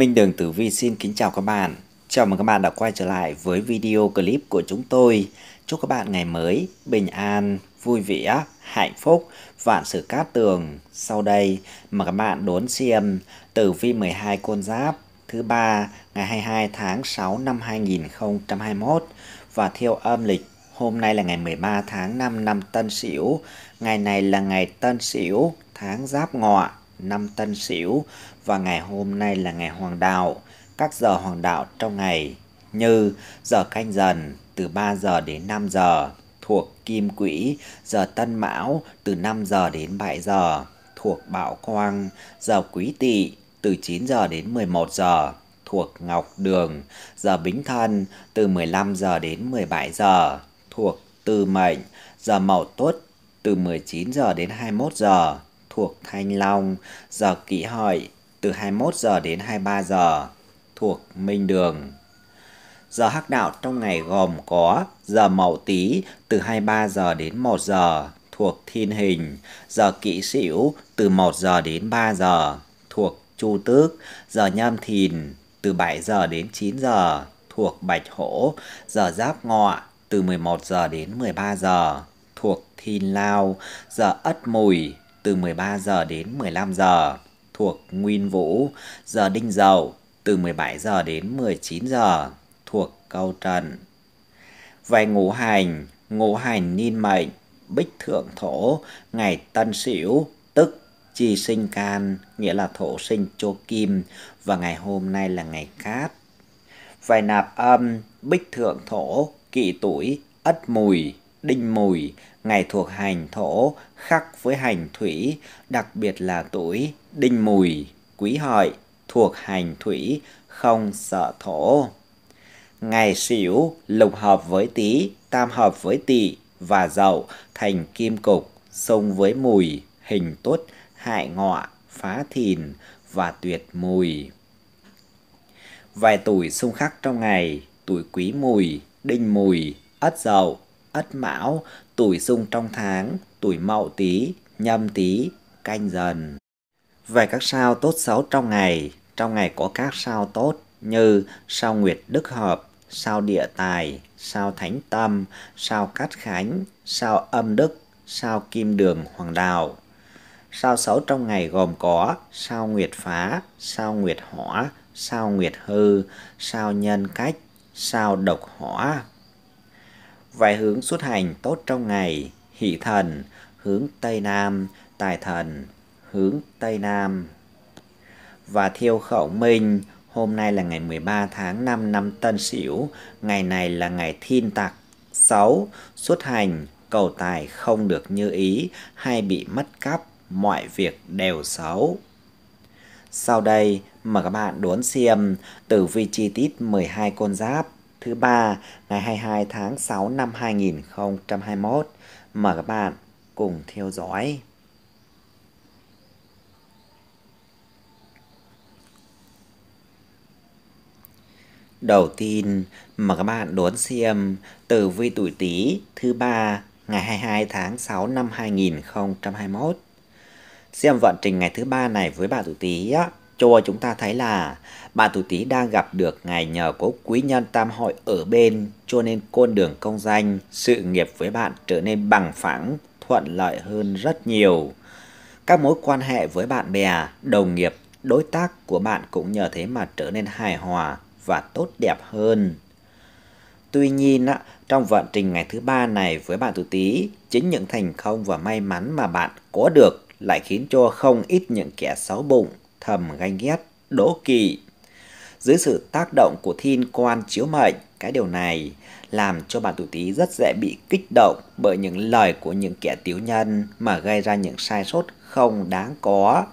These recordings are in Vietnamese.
Minh Đường Tử Vi xin kính chào các bạn. Chào mừng các bạn đã quay trở lại với video clip của chúng tôi. Chúc các bạn ngày mới bình an, vui vẻ, hạnh phúc, vạn sự cát tường. Sau đây mà các bạn đón xem Tử Vi 12 con giáp thứ ba ngày 22 tháng 6 năm 2021 và theo âm lịch hôm nay là ngày 13 tháng 5 năm Tân Sửu. Ngày này là ngày Tân Sửu, tháng Giáp Ngọ, năm Tân Sửu và ngày hôm nay là ngày hoàng đạo, các giờ hoàng đạo trong ngày như giờ canh dần từ 3 giờ đến 5 giờ thuộc kim quỹ, giờ tân mão từ 5 giờ đến 7 giờ thuộc bạo quang, giờ quý tỵ từ 9 giờ đến 11 giờ thuộc ngọc đường, giờ bính thân từ 15 giờ đến 17 giờ thuộc tư mệnh, giờ mậu tuất từ 19 giờ đến 21 giờ thuộc thanh long, giờ kỷ hợi từ 21 giờ đến 23 giờ thuộc Minh Đường. Giờ hắc đạo trong ngày gồm có giờ mậu tý từ 23 giờ đến 1 giờ thuộc Thiên Hình, giờ kỵ sửu từ 1 giờ đến 3 giờ thuộc Chu Tước, giờ nhâm thìn từ 7 giờ đến 9 giờ thuộc Bạch Hổ, giờ giáp ngọ từ 11 giờ đến 13 giờ thuộc Thiên Lao, giờ ất mùi từ 13 giờ đến 15 giờ thuộc Nguyên Vũ, giờ Đinh Dậu từ 17 giờ đến 19 giờ thuộc Câu Trần. Về ngũ hành, ngũ hành niên mệnh, bích thượng thổ, ngày tân sửu tức chi sinh can, nghĩa là thổ sinh chô kim và ngày hôm nay là ngày cát. Về nạp âm, bích thượng thổ, kỵ tuổi, ất mùi, đinh mùi, ngày thuộc hành thổ, khắc với hành thủy, đặc biệt là tuổi đinh mùi, quý hợi, thuộc hành thủy, không sợ thổ. Ngày sửu lục hợp với tý, tam hợp với tỵ và dậu thành kim cục, xông với mùi, hình tốt, hại ngọ, phá thìn và tuyệt mùi. Vài tuổi xung khắc trong ngày, tuổi quý mùi, đinh mùi, ất dậu, Ất Mão, tuổi xung trong tháng, tuổi Mậu Tý, Nhâm Tý, Canh Dần. Về các sao tốt xấu trong ngày, trong ngày có các sao tốt như sao Nguyệt Đức Hợp, sao Địa Tài, sao Thánh Tâm, sao Cát Khánh, sao Âm Đức, sao Kim Đường Hoàng Đạo. Sao xấu trong ngày gồm có sao Nguyệt Phá, sao Nguyệt Hỏa, sao Nguyệt Hư, sao Nhân Cách, sao Độc Hỏa Vài hướng xuất hành tốt trong ngày, hỷ thần, hướng Tây Nam, tài thần, hướng Tây Nam. Và thiêu khẩu minh, hôm nay là ngày 13 tháng 5 năm Tân Sửu, ngày này là ngày thiên tặc. 6. Xuất hành, cầu tài không được như ý hay bị mất cắp, mọi việc đều xấu. Sau đây, mời các bạn đốn xem tử vi chi tiết 12 con giáp thứ ba ngày 22 tháng 6 năm 2021. Mời các bạn cùng theo dõi. Đầu tiên, mời các bạn đón xem từ vi tuổi Tý thứ ba ngày 22 tháng 6 năm 2021. Xem vận trình ngày thứ ba này với bà tuổi Tý á, cho chúng ta thấy là bạn tuổi Tý đang gặp được ngài nhờ có quý nhân tam hội ở bên, cho nên con đường công danh, sự nghiệp với bạn trở nên bằng phẳng, thuận lợi hơn rất nhiều. Các mối quan hệ với bạn bè, đồng nghiệp, đối tác của bạn cũng nhờ thế mà trở nên hài hòa và tốt đẹp hơn. Tuy nhiên, trong vận trình ngày thứ ba này với bạn tuổi Tý, chính những thành công và may mắn mà bạn có được lại khiến cho không ít những kẻ xấu bụng, thầm ganh ghét, đố kỵ dưới sự tác động của thiên quan chiếu mệnh. Cái điều này làm cho bạn tuổi Tý rất dễ bị kích động bởi những lời của những kẻ tiểu nhân mà gây ra những sai sót không đáng có.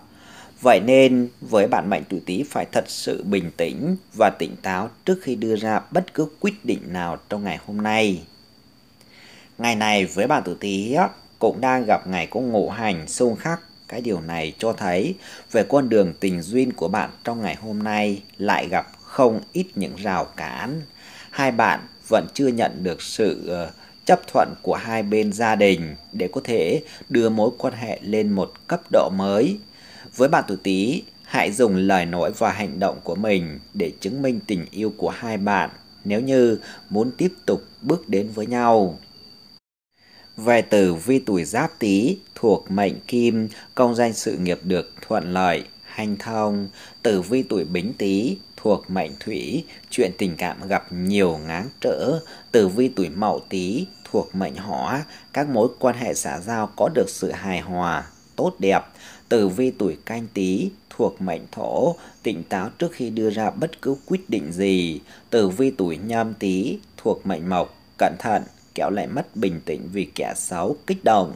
Vậy nên với bạn mệnh tuổi Tý phải thật sự bình tĩnh và tỉnh táo trước khi đưa ra bất cứ quyết định nào trong ngày hôm nay. Ngày này với bạn tuổi Tý cũng đang gặp ngày có ngũ hành xung khắc cái điều này cho thấy về con đường tình duyên của bạn trong ngày hôm nay lại gặp không ít những rào cản. Hai bạn vẫn chưa nhận được sự ờ, chấp thuận của hai bên gia đình để có thể đưa mối quan hệ lên một cấp độ mới. Với bạn tuổi Tý, hãy dùng lời nói và hành động của mình để chứng minh tình yêu của hai bạn nếu như muốn tiếp tục bước đến với nhau. Về tử vi tuổi giáp tý thuộc mệnh kim, công danh sự nghiệp được thuận lợi, hanh thông. Tử vi tuổi bính tý thuộc mệnh thủy, chuyện tình cảm gặp nhiều ngáng trở. Tử vi tuổi mậu tý thuộc mệnh hỏa, các mối quan hệ xã giao có được sự hài hòa, tốt đẹp. Tử vi tuổi canh tý thuộc mệnh thổ, tỉnh táo trước khi đưa ra bất cứ quyết định gì. Tử vi tuổi nhâm tý thuộc mệnh mộc, cẩn thận kéo lại mất bình tĩnh vì kẻ xấu kích động.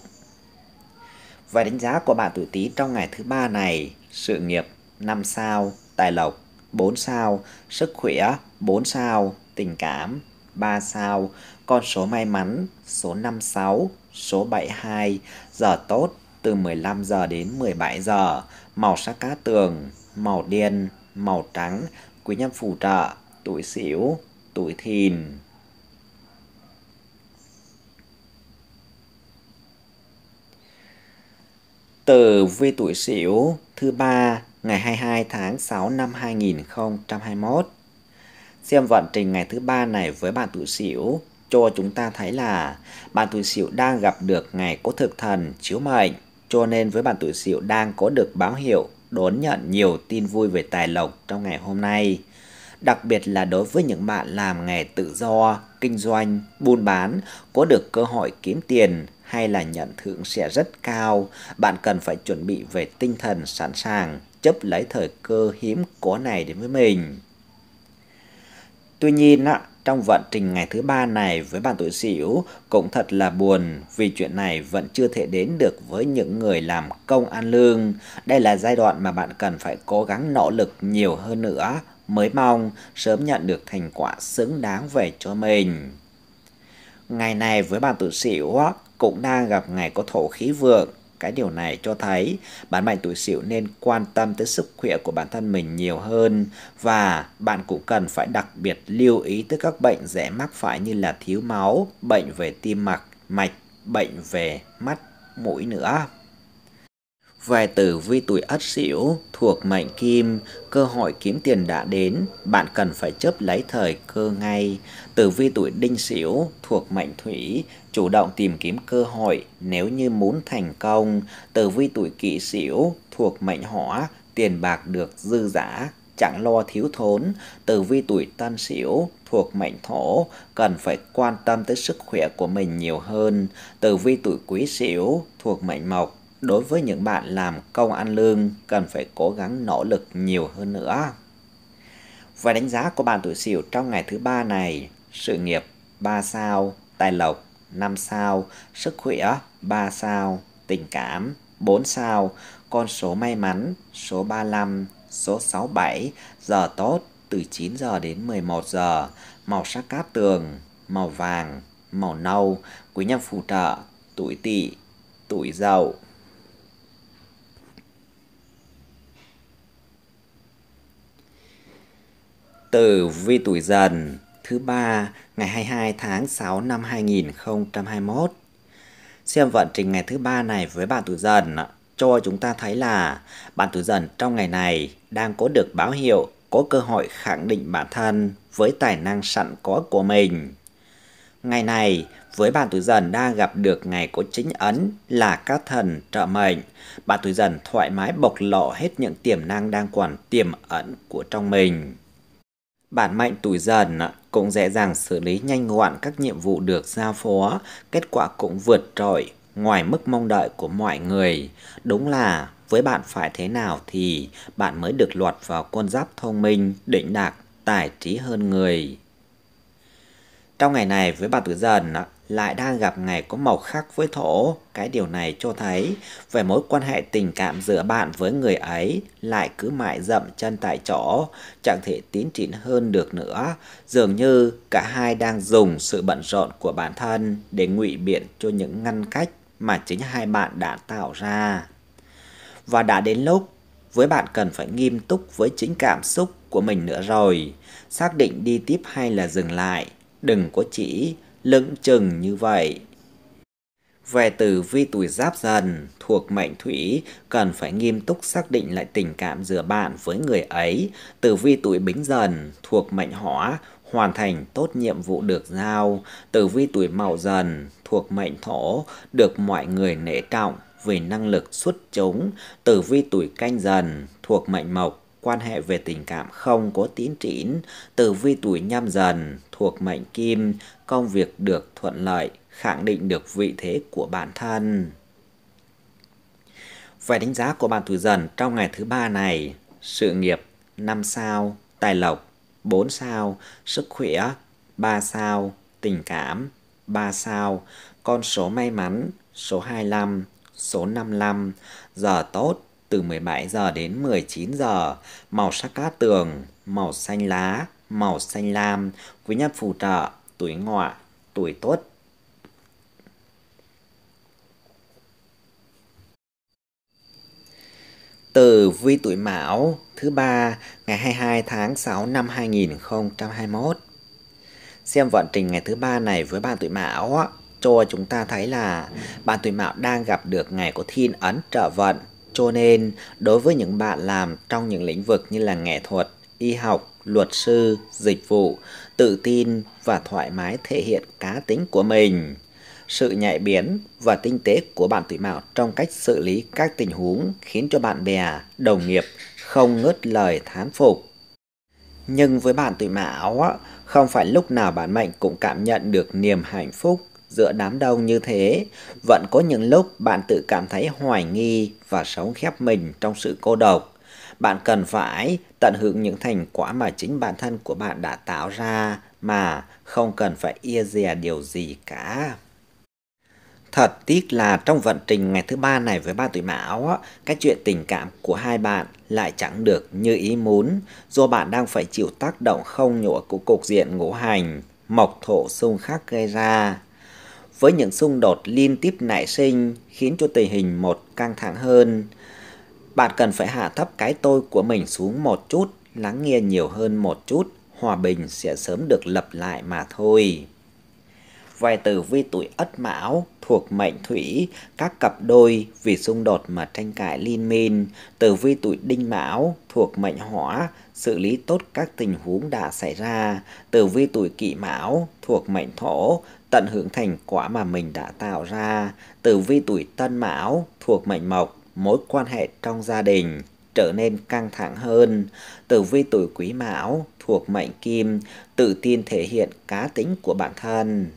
Và đánh giá của bạn tuổi Tý trong ngày thứ ba này, sự nghiệp 5 sao, tài lộc 4 sao, sức khỏe 4 sao, tình cảm 3 sao, con số may mắn số 56, số 72, giờ tốt từ 15 giờ đến 17 giờ, màu sắc cá tường, màu đen, màu trắng, quý nhân phù trợ, tuổi xỉu, tuổi thìn. Tờ vi tuổi Sửu thứ ba ngày 22 tháng 6 năm 2021. Xem vận trình ngày thứ ba này với bạn tuổi Sửu cho chúng ta thấy là bạn tuổi Sửu đang gặp được ngày có thực thần chiếu mệnh, cho nên với bạn tuổi Sửu đang có được báo hiệu đón nhận nhiều tin vui về tài lộc trong ngày hôm nay. Đặc biệt là đối với những bạn làm nghề tự do, kinh doanh, buôn bán, có được cơ hội kiếm tiền hay là nhận thưởng sẽ rất cao. Bạn cần phải chuẩn bị về tinh thần sẵn sàng, chấp lấy thời cơ hiếm có này đến với mình. Tuy nhiên, trong vận trình ngày thứ ba này với bạn tuổi sửu cũng thật là buồn vì chuyện này vẫn chưa thể đến được với những người làm công ăn lương. Đây là giai đoạn mà bạn cần phải cố gắng nỗ lực nhiều hơn nữa mới mong sớm nhận được thành quả xứng đáng về cho mình. Ngày này với bạn tuổi sửu cũng đang gặp ngày có thổ khí vượng. Cái điều này cho thấy bạn mệnh tuổi sửu nên quan tâm tới sức khỏe của bản thân mình nhiều hơn và bạn cũng cần phải đặc biệt lưu ý tới các bệnh dễ mắc phải như là thiếu máu, bệnh về tim mạch, mạch, bệnh về mắt, mũi nữa. Vài tử vi tuổi ất sửu thuộc mệnh kim, cơ hội kiếm tiền đã đến, bạn cần phải chấp lấy thời cơ ngay. Tử vi tuổi đinh sửu thuộc mệnh thủy, chủ động tìm kiếm cơ hội nếu như muốn thành công. Tử vi tuổi kỷ sửu thuộc mệnh hỏa, tiền bạc được dư dả, chẳng lo thiếu thốn. Tử vi tuổi tân sửu thuộc mệnh thổ cần phải quan tâm tới sức khỏe của mình nhiều hơn. Tử vi tuổi quý sửu thuộc mệnh mộc đối với những bạn làm công ăn lương cần phải cố gắng nỗ lực nhiều hơn nữa. Và đánh giá của bạn tuổi Sửu trong ngày thứ ba này, sự nghiệp 3 sao, tài lộc 5 sao, sức khỏe 3 sao, tình cảm 4 sao, con số may mắn số 35, số 67, giờ tốt từ 9 giờ đến 11 giờ, màu sắc cát tường, màu vàng, màu nâu, quý nhân phù trợ, tuổi tỵ, tuổi dậu. Tử vi tuổi dần thứ ba ngày 22 tháng 6 năm 2021. Xem vận trình ngày thứ ba này với bạn tuổi dần cho chúng ta thấy là bạn tuổi dần trong ngày này đang có được báo hiệu có cơ hội khẳng định bản thân với tài năng sẵn có của mình. Ngày này, với bạn tuổi dần đang gặp được ngày có chính ấn là các thần trợ mệnh. Bạn tuổi dần thoải mái bộc lộ hết những tiềm năng đang còn tiềm ẩn của trong mình. Bản mệnh tuổi dần cũng dễ dàng xử lý nhanh gọn các nhiệm vụ được giao phó, kết quả cũng vượt trội, ngoài mức mong đợi của mọi người. Đúng là với bạn phải thế nào thì bạn mới được lọt vào con giáp thông minh, định đạt, tài trí hơn người. Trong ngày này với bạn tuổi dần lại đang gặp ngày có màu khác với thổ. Cái điều này cho thấy về mối quan hệ tình cảm giữa bạn với người ấy lại cứ mãi dậm chân tại chỗ, chẳng thể tiến triển hơn được nữa. Dường như cả hai đang dùng sự bận rộn của bản thân để ngụy biện cho những ngăn cách mà chính hai bạn đã tạo ra. Và đã đến lúc với bạn cần phải nghiêm túc với chính cảm xúc của mình nữa rồi. Xác định đi tiếp hay là dừng lại. Đừng có chỉ lững chừng như vậy. Về tử vi tuổi giáp dần, thuộc mệnh thủy, cần phải nghiêm túc xác định lại tình cảm giữa bạn với người ấy. Tử vi tuổi bính dần, thuộc mệnh hỏa, hoàn thành tốt nhiệm vụ được giao. Tử vi tuổi mậu dần, thuộc mệnh thổ, được mọi người nể trọng vì năng lực xuất chúng. Tử vi tuổi canh dần, thuộc mệnh mộc, quan hệ về tình cảm không có tín trĩn, tử vi tuổi nhâm dần, thuộc mệnh kim, công việc được thuận lợi, khẳng định được vị thế của bản thân. Về đánh giá của bạn tuổi dần trong ngày thứ ba này, sự nghiệp 5 sao, tài lộc 4 sao, sức khỏe 3 sao, tình cảm 3 sao, con số may mắn số 25, số 55, giờ tốt từ 17 giờ đến 19 giờ, màu sắc cát tường, màu xanh lá, màu xanh lam quý nhân phù trợ tuổi ngọ, tuổi tốt. Từ vi tuổi Mão thứ ba ngày 22 tháng 6 năm 2021. Xem vận trình ngày thứ ba này với bạn tuổi Mão cho chúng ta thấy là bạn tuổi Mão đang gặp được ngày có thiên ấn trợ vận cho nên, đối với những bạn làm trong những lĩnh vực như là nghệ thuật, y học, luật sư, dịch vụ, tự tin và thoải mái thể hiện cá tính của mình. Sự nhạy bén và tinh tế của bạn tuổi mão trong cách xử lý các tình huống khiến cho bạn bè, đồng nghiệp không ngớt lời thán phục. Nhưng với bạn tuổi mão, không phải lúc nào bản mệnh cũng cảm nhận được niềm hạnh phúc giữa đám đông như thế, vẫn có những lúc bạn tự cảm thấy hoài nghi và sống khép mình trong sự cô độc. Bạn cần phải tận hưởng những thành quả mà chính bản thân của bạn đã tạo ra mà không cần phải ia e dè điều gì cả. Thật tiếc là trong vận trình ngày thứ ba này với ba tuổi mão, cái chuyện tình cảm của hai bạn lại chẳng được như ý muốn do bạn đang phải chịu tác động không nhũa của cục diện ngũ hành, mộc thổ xung khắc gây ra với những xung đột liên tiếp nảy sinh khiến cho tình hình một căng thẳng hơn. Bạn cần phải hạ thấp cái tôi của mình xuống một chút, lắng nghe nhiều hơn một chút, hòa bình sẽ sớm được lập lại mà thôi. Vài tử vi tuổi Ất Mão thuộc mệnh Thủy, các cặp đôi vì xung đột mà tranh cãi liên minh, tử vi tuổi Đinh Mão thuộc mệnh Hỏa, xử lý tốt các tình huống đã xảy ra, tử vi tuổi Kỷ Mão thuộc mệnh Thổ, tận hưởng thành quả mà mình đã tạo ra từ vi tuổi tân mão thuộc mệnh mộc mối quan hệ trong gia đình trở nên căng thẳng hơn từ vi tuổi quý mão thuộc mệnh kim tự tin thể hiện cá tính của bản thân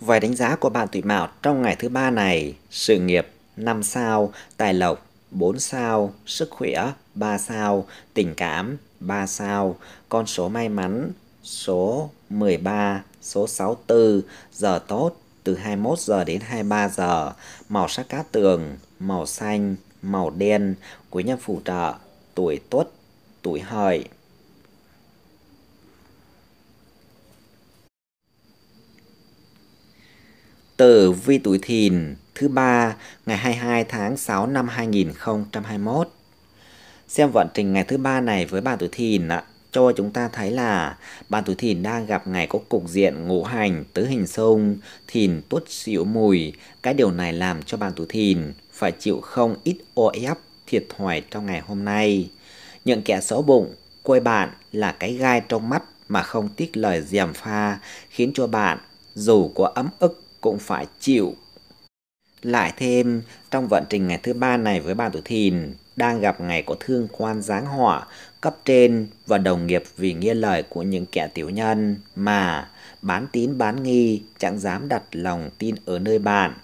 Vài đánh giá của bạn tuổi Mão trong ngày thứ ba này, sự nghiệp 5 sao, tài lộc 4 sao, sức khỏe 3 sao, tình cảm 3 sao, con số may mắn số 13, Số 64, giờ tốt, từ 21 giờ đến 23 giờ. Màu sắc cát tường, màu xanh, màu đen, quý nhân phù trợ, tuổi tuất, tuổi hợi. Tử vi tuổi thìn thứ ba ngày 22 tháng 6 năm 2021. Xem vận trình ngày thứ ba này với bà tuổi thìn ạ. À cho chúng ta thấy là bạn tuổi thìn đang gặp ngày có cục diện ngũ hành tứ hình xung, thìn tuất xỉu mùi. Cái điều này làm cho bạn tuổi thìn phải chịu không ít ô ép thiệt thòi trong ngày hôm nay. Những kẻ xấu bụng coi bạn là cái gai trong mắt mà không tiếc lời gièm pha khiến cho bạn dù có ấm ức cũng phải chịu. Lại thêm, trong vận trình ngày thứ ba này với bạn tuổi thìn, đang gặp ngày có thương quan giáng họa, cấp trên và đồng nghiệp vì nghe lời của những kẻ tiểu nhân mà bán tín bán nghi chẳng dám đặt lòng tin ở nơi bạn.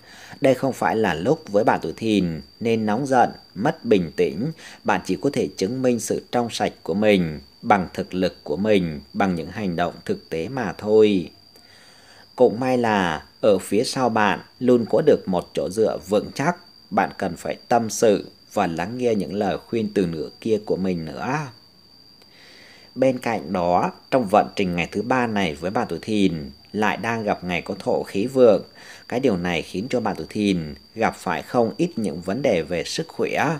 Đây không phải là lúc với bạn tuổi thìn nên nóng giận, mất bình tĩnh, bạn chỉ có thể chứng minh sự trong sạch của mình bằng thực lực của mình, bằng những hành động thực tế mà thôi. Cũng may là ở phía sau bạn luôn có được một chỗ dựa vững chắc, bạn cần phải tâm sự và lắng nghe những lời khuyên từ nửa kia của mình nữa. Bên cạnh đó, trong vận trình ngày thứ ba này với bà tuổi thìn lại đang gặp ngày có thổ khí vượng. Cái điều này khiến cho bạn tuổi thìn gặp phải không ít những vấn đề về sức khỏe.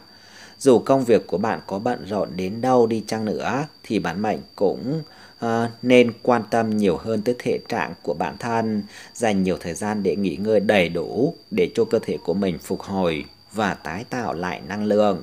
Dù công việc của bạn có bận rộn đến đâu đi chăng nữa thì bản mệnh cũng uh, nên quan tâm nhiều hơn tới thể trạng của bản thân, dành nhiều thời gian để nghỉ ngơi đầy đủ để cho cơ thể của mình phục hồi và tái tạo lại năng lượng.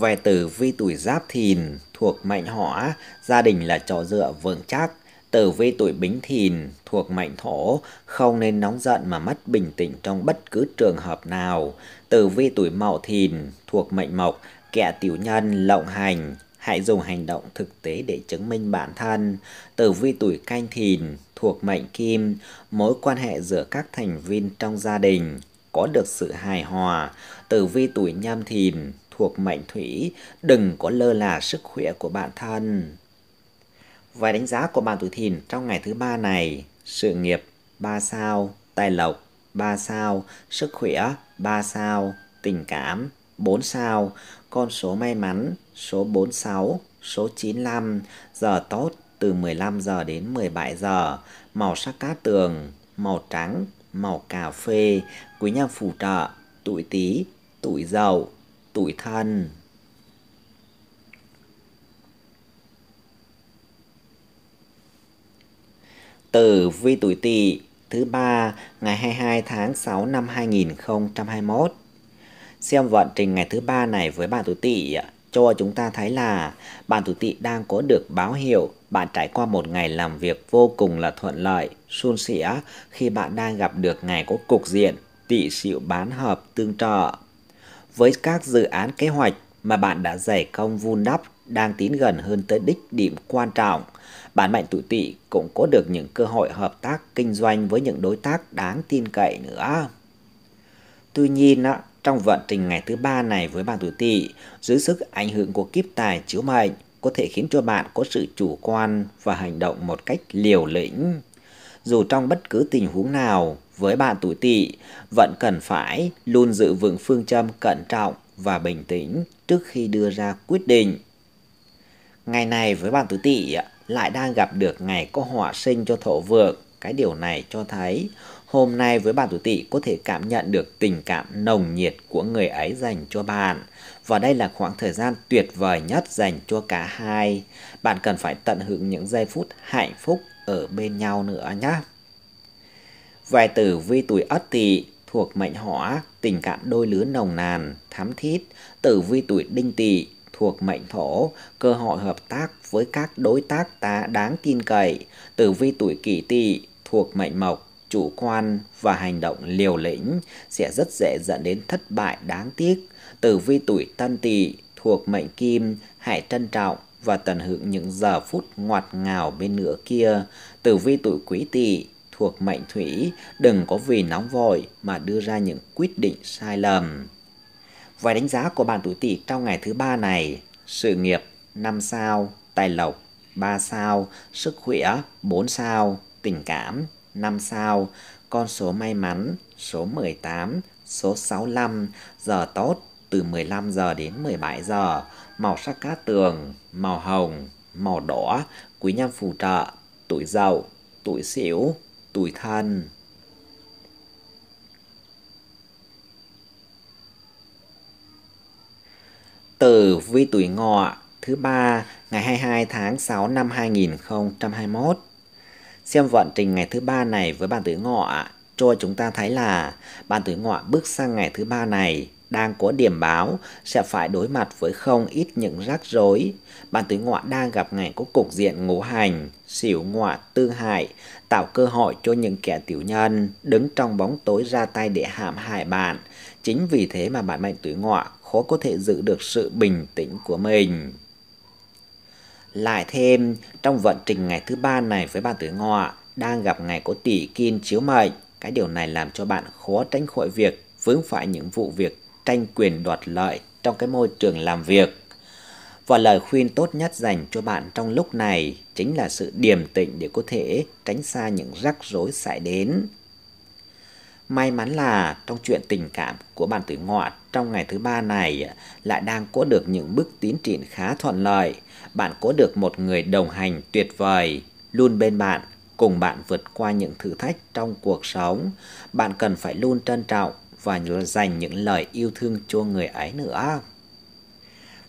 Về tử vi tuổi giáp thìn thuộc mệnh hỏa, gia đình là chỗ dựa vững chắc. Tử vi tuổi bính thìn thuộc mệnh thổ, không nên nóng giận mà mất bình tĩnh trong bất cứ trường hợp nào. Tử vi tuổi mậu thìn thuộc mệnh mộc, kẻ tiểu nhân, lộng hành, hãy dùng hành động thực tế để chứng minh bản thân. Tử vi tuổi canh thìn thuộc mệnh kim, mối quan hệ giữa các thành viên trong gia đình có được sự hài hòa. Tử vi tuổi nhâm thìn thuộc mệnh thủy, đừng có lơ là sức khỏe của bản thân. Vài đánh giá của bạn tuổi thìn trong ngày thứ ba này, sự nghiệp 3 sao, tài lộc 3 sao, sức khỏe 3 sao, tình cảm 4 sao, con số may mắn số 46, số 95, giờ tốt từ 15 giờ đến 17 giờ, màu sắc cát tường, màu trắng, màu cà phê, quý nhân phù trợ, tuổi tí, tuổi dậu, tuổi thân tử vi tuổi tỵ thứ ba ngày 22 tháng 6 năm 2021. Xem vận trình ngày thứ ba này với bạn tuổi tỵ cho chúng ta thấy là bạn tuổi tỵ đang có được báo hiệu bạn trải qua một ngày làm việc vô cùng là thuận lợi, suôn sẻ khi bạn đang gặp được ngày có cục diện tỵ xịu bán hợp tương trợ với các dự án kế hoạch mà bạn đã giải công vun đắp đang tiến gần hơn tới đích điểm quan trọng. bản mệnh tuổi tỵ cũng có được những cơ hội hợp tác kinh doanh với những đối tác đáng tin cậy nữa. Tuy nhiên, trong vận trình ngày thứ ba này với bạn tuổi tỵ, dưới sức ảnh hưởng của kiếp tài chiếu mệnh có thể khiến cho bạn có sự chủ quan và hành động một cách liều lĩnh. Dù trong bất cứ tình huống nào, với bạn tuổi tỵ vẫn cần phải luôn giữ vững phương châm cẩn trọng và bình tĩnh trước khi đưa ra quyết định. Ngày này với bạn tuổi tỵ lại đang gặp được ngày có họa sinh cho thổ vượng. Cái điều này cho thấy hôm nay với bạn tuổi tỵ có thể cảm nhận được tình cảm nồng nhiệt của người ấy dành cho bạn. Và đây là khoảng thời gian tuyệt vời nhất dành cho cả hai. Bạn cần phải tận hưởng những giây phút hạnh phúc ở bên nhau nữa nhé. Vài tử vi tuổi ất tỵ thuộc mệnh hỏa, tình cảm đôi lứa nồng nàn, thắm thiết. Tử vi tuổi đinh tỵ thuộc mệnh thổ, cơ hội hợp tác với các đối tác tá đáng tin cậy. Tử vi tuổi kỷ tỵ thuộc mệnh mộc, chủ quan và hành động liều lĩnh sẽ rất dễ dẫn đến thất bại đáng tiếc. Tử vi tuổi tân tỵ thuộc mệnh kim, hãy trân trọng và tận hưởng những giờ phút ngọt ngào bên nửa kia. Tử vi tuổi quý tỵ thuộc mệnh thủy đừng có vì nóng vội mà đưa ra những quyết định sai lầm. Vài đánh giá của bạn tuổi Tỵ trong ngày thứ ba này, sự nghiệp 5 sao, tài lộc 3 sao, sức khỏe 4 sao, tình cảm 5 sao, con số may mắn số 18, số 65, giờ tốt từ 15 giờ đến 17 giờ, màu sắc cát tường, màu hồng, màu đỏ, quý nhân phù trợ, tuổi giàu tuổi sửu, tuổi thân Tử vi tuổi ngọ thứ ba ngày 22 tháng 6 năm 2021. Xem vận trình ngày thứ ba này với bạn tuổi ngọ cho chúng ta thấy là bạn tuổi ngọ bước sang ngày thứ ba này đang có điểm báo sẽ phải đối mặt với không ít những rắc rối. Ban tuổi ngọ đang gặp ngày có cục diện ngũ hành, xỉu ngọ tư hại, tạo cơ hội cho những kẻ tiểu nhân đứng trong bóng tối ra tay để hãm hại bạn. Chính vì thế mà bản mệnh tuổi ngọ khó có thể giữ được sự bình tĩnh của mình. Lại thêm, trong vận trình ngày thứ ba này với bạn tuổi ngọ đang gặp ngày có tỷ kim chiếu mệnh. Cái điều này làm cho bạn khó tránh khỏi việc vướng phải những vụ việc tranh quyền đoạt lợi trong cái môi trường làm việc. Và lời khuyên tốt nhất dành cho bạn trong lúc này chính là sự điềm tĩnh để có thể tránh xa những rắc rối xảy đến. May mắn là trong chuyện tình cảm của bạn tử ngọ trong ngày thứ ba này lại đang có được những bước tiến triển khá thuận lợi. Bạn có được một người đồng hành tuyệt vời, luôn bên bạn, cùng bạn vượt qua những thử thách trong cuộc sống. Bạn cần phải luôn trân trọng và dành những lời yêu thương cho người ấy nữa.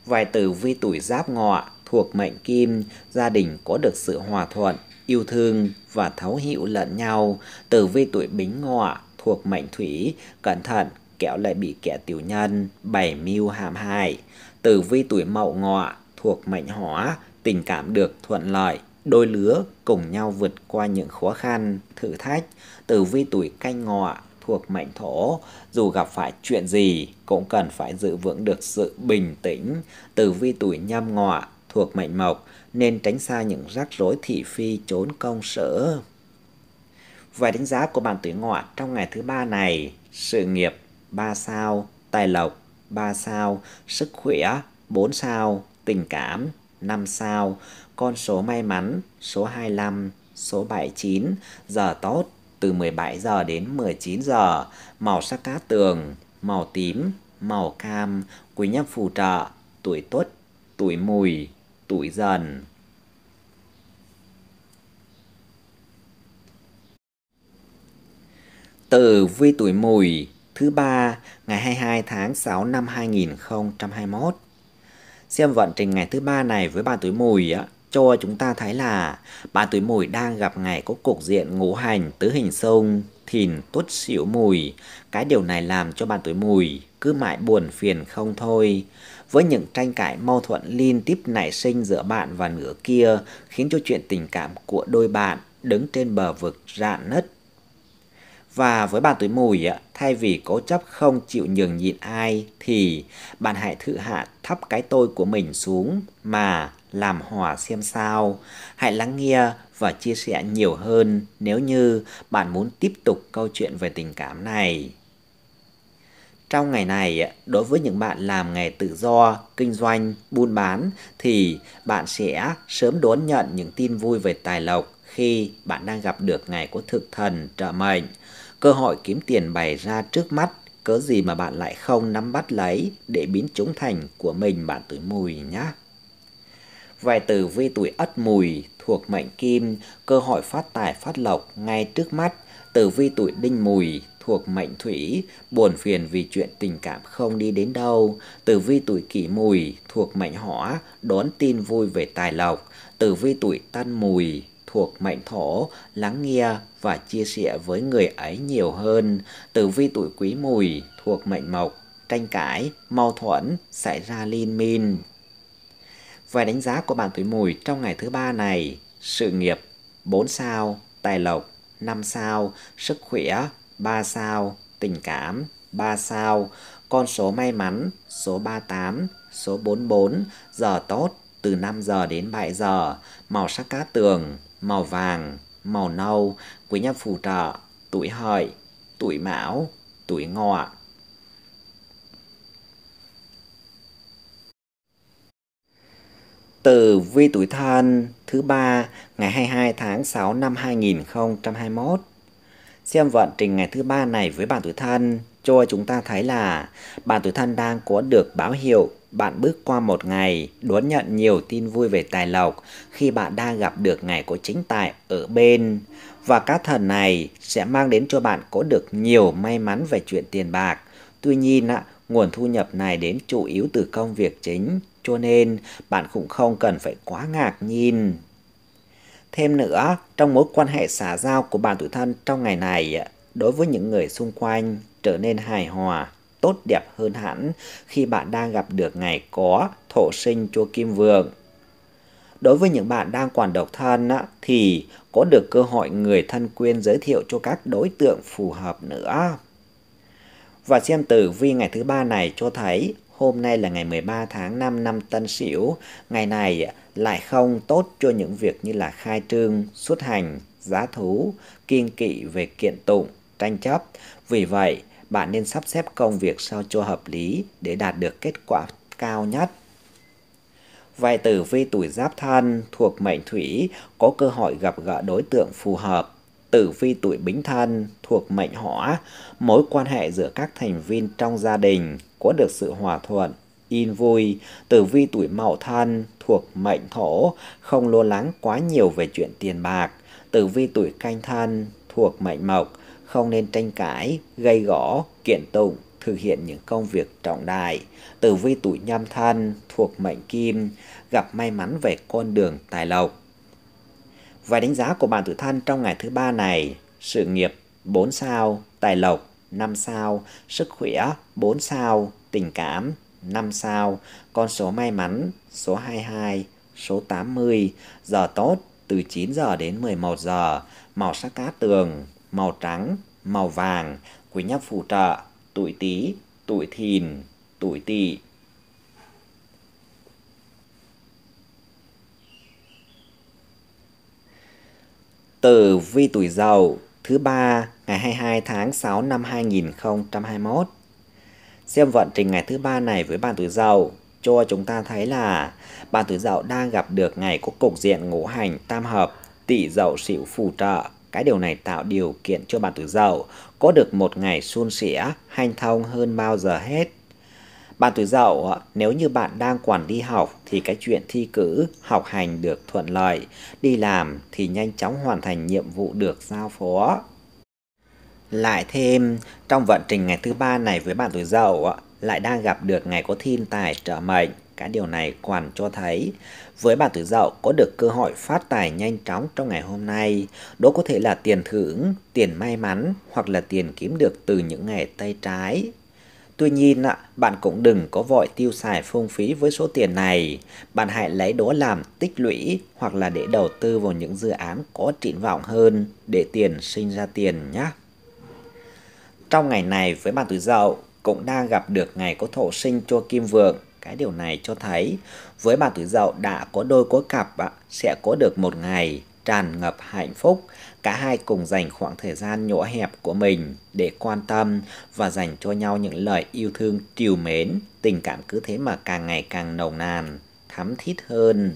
Vài tử vi tuổi giáp ngọ thuộc mệnh kim, gia đình có được sự hòa thuận, yêu thương và thấu hiểu lẫn nhau. Tử vi tuổi bính ngọ thuộc mệnh thủy, cẩn thận, kẻo lại bị kẻ tiểu nhân, bày mưu hàm hại. Tử vi tuổi mậu ngọ thuộc mệnh hỏa, tình cảm được thuận lợi, đôi lứa cùng nhau vượt qua những khó khăn, thử thách. Tử vi tuổi canh ngọ thuộc mệnh thổ, dù gặp phải chuyện gì cũng cần phải giữ vững được sự bình tĩnh, từ vi tuổi nhâm ngọ thuộc mệnh mộc nên tránh xa những rắc rối thị phi trốn công sở. Vài đánh giá của bạn tuổi ngọ trong ngày thứ ba này, sự nghiệp 3 sao, tài lộc 3 sao, sức khỏe 4 sao, tình cảm 5 sao, con số may mắn số 25, số 79, giờ tốt từ 17 giờ đến 19 giờ, màu sắc cá tường, màu tím, màu cam, quý nhân phù trợ, tuổi tuất, tuổi mùi, tuổi dần. từ vi tuổi mùi thứ ba ngày 22 tháng 6 năm 2021. Xem vận trình ngày thứ ba này với bạn tuổi mùi á, cho chúng ta thấy là bạn tuổi mùi đang gặp ngày có cục diện ngũ hành tứ hình sông, thìn tuất xỉu mùi. Cái điều này làm cho bạn tuổi mùi cứ mãi buồn phiền không thôi. Với những tranh cãi mâu thuẫn liên tiếp nảy sinh giữa bạn và nửa kia khiến cho chuyện tình cảm của đôi bạn đứng trên bờ vực rạn nứt. Và với bạn tuổi mùi, thay vì cố chấp không chịu nhường nhịn ai thì bạn hãy thử hạ thấp cái tôi của mình xuống mà làm hòa xem sao. Hãy lắng nghe và chia sẻ nhiều hơn nếu như bạn muốn tiếp tục câu chuyện về tình cảm này. Trong ngày này, đối với những bạn làm nghề tự do, kinh doanh, buôn bán thì bạn sẽ sớm đón nhận những tin vui về tài lộc khi bạn đang gặp được ngày của thực thần trợ mệnh. Cơ hội kiếm tiền bày ra trước mắt, cớ gì mà bạn lại không nắm bắt lấy để biến chúng thành của mình bạn tuổi mùi nhé vài tử vi tuổi ất mùi thuộc mệnh kim, cơ hội phát tài phát lộc ngay trước mắt. Tử vi tuổi đinh mùi thuộc mệnh thủy, buồn phiền vì chuyện tình cảm không đi đến đâu. Tử vi tuổi kỷ mùi thuộc mệnh hỏa, đón tin vui về tài lộc. Tử vi tuổi tân mùi thuộc mệnh thổ, lắng nghe và chia sẻ với người ấy nhiều hơn. Tử vi tuổi quý mùi thuộc mệnh mộc, tranh cãi, mâu thuẫn xảy ra liên minh. Về đánh giá của bạn tuổi mùi trong ngày thứ ba này, sự nghiệp 4 sao, tài lộc 5 sao, sức khỏe 3 sao, tình cảm 3 sao, con số may mắn số 38, số 44, giờ tốt từ 5 giờ đến 7 giờ, màu sắc cá tường, màu vàng, màu nâu, quý nhân phù trợ, tuổi hợi, tuổi mão, tuổi ngọ. Tử vi tuổi thân thứ ba ngày 22 tháng 6 năm 2021. Xem vận trình ngày thứ ba này với bạn tuổi thân cho chúng ta thấy là bạn tuổi thân đang có được báo hiệu bạn bước qua một ngày đón nhận nhiều tin vui về tài lộc khi bạn đang gặp được ngày có chính tài ở bên và các thần này sẽ mang đến cho bạn có được nhiều may mắn về chuyện tiền bạc. Tuy nhiên, nguồn thu nhập này đến chủ yếu từ công việc chính cho nên bạn cũng không cần phải quá ngạc nhiên. Thêm nữa, trong mối quan hệ xã giao của bạn tuổi thân trong ngày này, đối với những người xung quanh trở nên hài hòa, tốt đẹp hơn hẳn khi bạn đang gặp được ngày có thổ sinh chúa kim vượng. Đối với những bạn đang còn độc thân thì có được cơ hội người thân quyên giới thiệu cho các đối tượng phù hợp nữa. Và xem tử vi ngày thứ ba này cho thấy Hôm nay là ngày 13 tháng 5 năm Tân Sửu, ngày này lại không tốt cho những việc như là khai trương, xuất hành, giá thú, kiên kỵ về kiện tụng, tranh chấp. Vì vậy, bạn nên sắp xếp công việc sao cho hợp lý để đạt được kết quả cao nhất. Vài tử vi tuổi giáp thân thuộc mệnh thủy có cơ hội gặp gỡ đối tượng phù hợp. Tử vi tuổi bính thân thuộc mệnh hỏa, mối quan hệ giữa các thành viên trong gia đình có được sự hòa thuận, in vui, tử vi tuổi mậu thân thuộc mệnh thổ, không lo lắng quá nhiều về chuyện tiền bạc, tử vi tuổi canh thân thuộc mệnh mộc, không nên tranh cãi, gây gõ, kiện tụng, thực hiện những công việc trọng đại. Tử vi tuổi nhâm thân thuộc mệnh kim, gặp may mắn về con đường tài lộc. Và đánh giá của bạn tử thân trong ngày thứ ba này, sự nghiệp 4 sao, tài lộc 5 sao, sức khỏe 4 sao, tình cảm 5 sao, con số may mắn số 22, số 80, giờ tốt từ 9 giờ đến 11 giờ, màu sắc cá tường, màu trắng, màu vàng, quý nhân phù trợ, tuổi Tý, tuổi Thìn, tuổi Tỵ. Từ vi tuổi giàu thứ ba ngày 22 tháng 6 năm 2021. Xem vận trình ngày thứ ba này với bạn tuổi Dậu cho chúng ta thấy là bạn tuổi Dậu đang gặp được ngày có cục diện ngũ hành tam hợp, tỵ Dậu sửu phù trợ. Cái điều này tạo điều kiện cho bạn tuổi Dậu có được một ngày suôn sẻ, hanh thông hơn bao giờ hết. Bạn tuổi dậu, nếu như bạn đang quản lý học thì cái chuyện thi cử, học hành được thuận lợi, đi làm thì nhanh chóng hoàn thành nhiệm vụ được giao phó. Lại thêm, trong vận trình ngày thứ ba này với bạn tuổi dậu lại đang gặp được ngày có thiên tài trợ mệnh. Cái điều này còn cho thấy, với bạn tuổi dậu có được cơ hội phát tài nhanh chóng trong ngày hôm nay, đó có thể là tiền thưởng, tiền may mắn hoặc là tiền kiếm được từ những nghề tay trái. Tuy nhiên, bạn cũng đừng có vội tiêu xài phung phí với số tiền này. Bạn hãy lấy đó làm tích lũy hoặc là để đầu tư vào những dự án có triển vọng hơn để tiền sinh ra tiền nhé. Trong ngày này với bạn tuổi dậu cũng đang gặp được ngày có thổ sinh cho kim vượng. Cái điều này cho thấy với bạn tuổi dậu đã có đôi có cặp sẽ có được một ngày tràn ngập hạnh phúc cả hai cùng dành khoảng thời gian nhỏ hẹp của mình để quan tâm và dành cho nhau những lời yêu thương trìu mến, tình cảm cứ thế mà càng ngày càng nồng nàn, thắm thít hơn.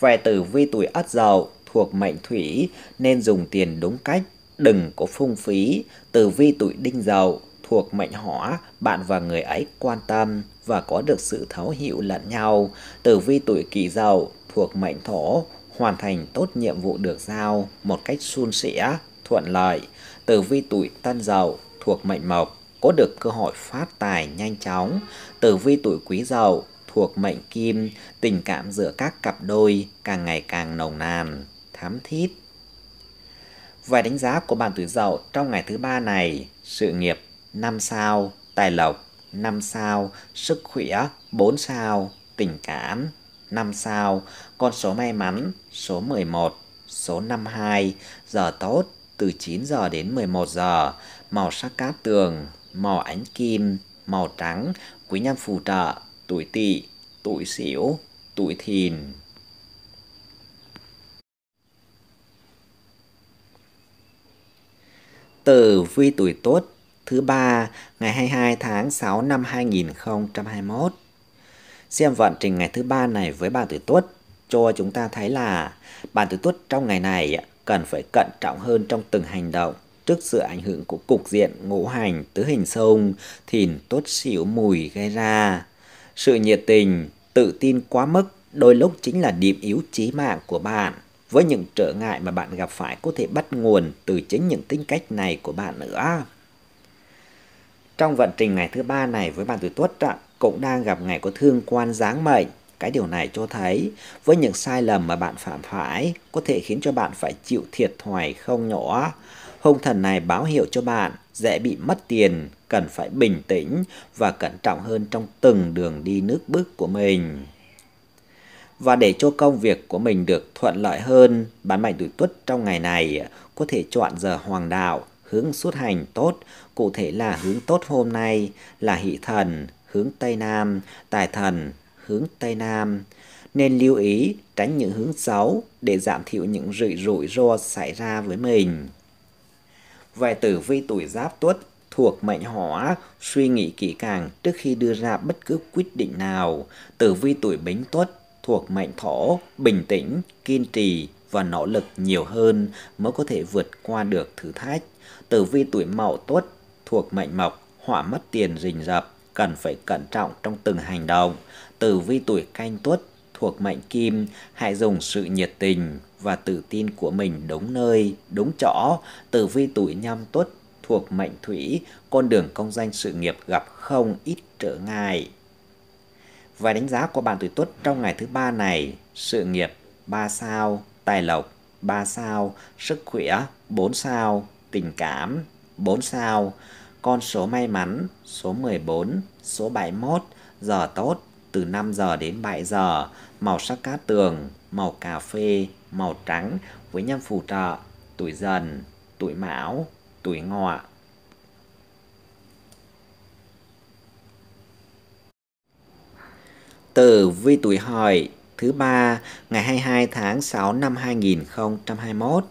Về tử vi tuổi ất dậu thuộc mệnh thủy nên dùng tiền đúng cách, đừng có phung phí. Tử vi tuổi đinh dậu thuộc mệnh hỏa, bạn và người ấy quan tâm và có được sự thấu hiểu lẫn nhau. Tử vi tuổi kỷ dậu thuộc mệnh thổ, hoàn thành tốt nhiệm vụ được giao một cách suôn sẻ, thuận lợi, tử vi tuổi tân dậu thuộc mệnh mộc có được cơ hội phát tài nhanh chóng, tử vi tuổi quý dậu thuộc mệnh kim, tình cảm giữa các cặp đôi càng ngày càng nồng nàn, thắm thiết. Vài đánh giá của bạn tuổi dậu trong ngày thứ ba này, sự nghiệp 5 sao, tài lộc 5 sao, sức khỏe 4 sao, tình cảm 5 sao, con số may mắn số 11, số 52, giờ tốt từ 9 giờ đến 11 giờ, màu sắc cát tường, màu ánh kim, màu trắng, quý nhân phù trợ, tuổi tỵ, tuổi sửu, tuổi thìn. từ vi tuổi tốt thứ ba ngày 22 tháng 6 năm 2021. Xem vận trình ngày thứ ba này với bà tuổi tuất cho chúng ta thấy là bản tứ tuất trong ngày này cần phải cẩn trọng hơn trong từng hành động trước sự ảnh hưởng của cục diện ngũ hành tứ hình sông thìn tốt xỉu mùi gây ra. Sự nhiệt tình, tự tin quá mức đôi lúc chính là điểm yếu chí mạng của bạn. Với những trở ngại mà bạn gặp phải có thể bắt nguồn từ chính những tính cách này của bạn nữa. Trong vận trình ngày thứ ba này với bạn tuổi tuất cũng đang gặp ngày có thương quan giáng mệnh cái điều này cho thấy với những sai lầm mà bạn phạm phải có thể khiến cho bạn phải chịu thiệt thòi không nhỏ. Hung thần này báo hiệu cho bạn dễ bị mất tiền, cần phải bình tĩnh và cẩn trọng hơn trong từng đường đi nước bước của mình. Và để cho công việc của mình được thuận lợi hơn, bán mệnh tuổi tuất trong ngày này có thể chọn giờ hoàng đạo, hướng xuất hành tốt, cụ thể là hướng tốt hôm nay là hỷ thần, hướng Tây Nam, tài thần, hướng Tây Nam. Nên lưu ý tránh những hướng xấu để giảm thiểu những rủi rủi ro xảy ra với mình. Về tử vi tuổi giáp tuất thuộc mệnh hỏa, suy nghĩ kỹ càng trước khi đưa ra bất cứ quyết định nào. Tử vi tuổi bính tuất thuộc mệnh thổ, bình tĩnh, kiên trì và nỗ lực nhiều hơn mới có thể vượt qua được thử thách. Tử vi tuổi mậu tuất thuộc mệnh mộc, hỏa mất tiền rình rập, cần phải cẩn trọng trong từng hành động tử vi tuổi canh tuất thuộc mệnh kim, hãy dùng sự nhiệt tình và tự tin của mình đúng nơi, đúng chỗ. Tử vi tuổi nhâm tuất thuộc mệnh thủy, con đường công danh sự nghiệp gặp không ít trở ngại. Và đánh giá của bạn tuổi tuất trong ngày thứ ba này, sự nghiệp 3 sao, tài lộc 3 sao, sức khỏe 4 sao, tình cảm 4 sao, con số may mắn số 14, số 71, giờ tốt từ 5 giờ đến 7 giờ, màu sắc cát tường, màu cà phê, màu trắng với nhằm phù trợ tuổi dần, tuổi mão, tuổi ngọ. Tử vi tuổi hợi thứ ba ngày 22 tháng 6 năm 2021.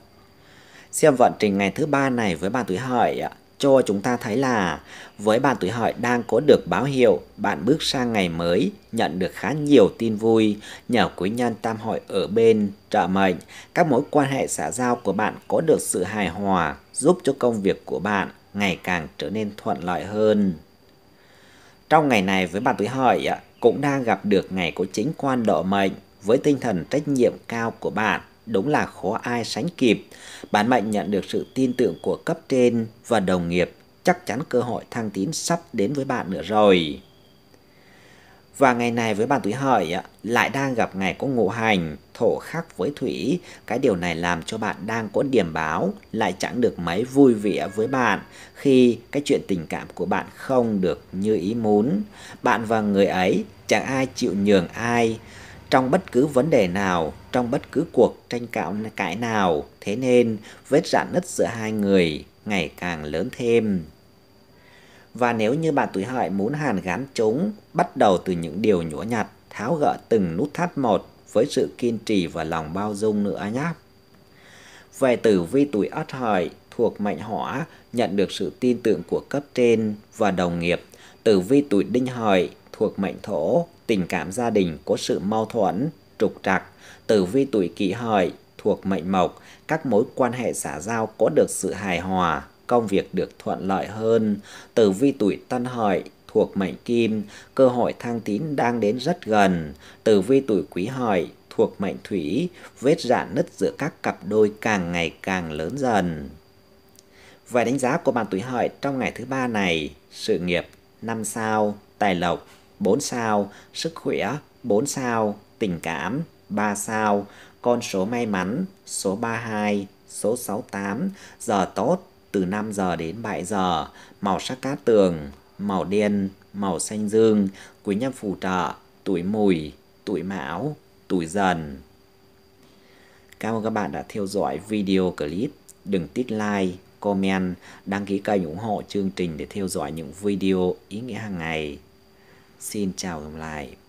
Xem vận trình ngày thứ ba này với bạn tuổi hợi ạ cho chúng ta thấy là với bạn tuổi hợi đang có được báo hiệu bạn bước sang ngày mới nhận được khá nhiều tin vui nhờ quý nhân tam hội ở bên trợ mệnh các mối quan hệ xã giao của bạn có được sự hài hòa giúp cho công việc của bạn ngày càng trở nên thuận lợi hơn trong ngày này với bạn tuổi hợi cũng đang gặp được ngày có chính quan độ mệnh với tinh thần trách nhiệm cao của bạn đúng là khó ai sánh kịp. Bản mệnh nhận được sự tin tưởng của cấp trên và đồng nghiệp, chắc chắn cơ hội thăng tiến sắp đến với bạn nữa rồi. Và ngày này với bạn tuổi hợi lại đang gặp ngày có ngũ hành, thổ khắc với thủy. Cái điều này làm cho bạn đang có điểm báo, lại chẳng được mấy vui vẻ với bạn khi cái chuyện tình cảm của bạn không được như ý muốn. Bạn và người ấy chẳng ai chịu nhường ai. Trong bất cứ vấn đề nào, trong bất cứ cuộc tranh cãi nào, thế nên vết rạn nứt giữa hai người ngày càng lớn thêm. Và nếu như bạn tuổi hợi muốn hàn gắn chúng, bắt đầu từ những điều nhũa nhặt, tháo gỡ từng nút thắt một với sự kiên trì và lòng bao dung nữa nhé. Về tử vi tuổi ất hợi thuộc mệnh hỏa nhận được sự tin tưởng của cấp trên và đồng nghiệp. Tử vi tuổi đinh hợi thuộc mệnh thổ, tình cảm gia đình có sự mâu thuẫn trục trặc. Tử vi tuổi kỷ hợi thuộc mệnh mộc, các mối quan hệ xã giao có được sự hài hòa, công việc được thuận lợi hơn. Tử vi tuổi tân hợi thuộc mệnh kim, cơ hội thăng tín đang đến rất gần. Tử vi tuổi quý hợi thuộc mệnh thủy, vết rạn dạ nứt giữa các cặp đôi càng ngày càng lớn dần. Về đánh giá của bạn tuổi hợi trong ngày thứ ba này, sự nghiệp 5 sao, tài lộc 4 sao, sức khỏe 4 sao, tình cảm 3 sao, con số may mắn số 32, số 68, giờ tốt từ 5 giờ đến 7 giờ, màu sắc cát tường, màu đen, màu xanh dương, quý nhân phù trợ, tuổi mùi, tuổi mão, tuổi dần. Cảm ơn các bạn đã theo dõi video clip. Đừng tích like, comment, đăng ký kênh ủng hộ chương trình để theo dõi những video ý nghĩa hàng ngày. Xin chào và hẹn gặp lại.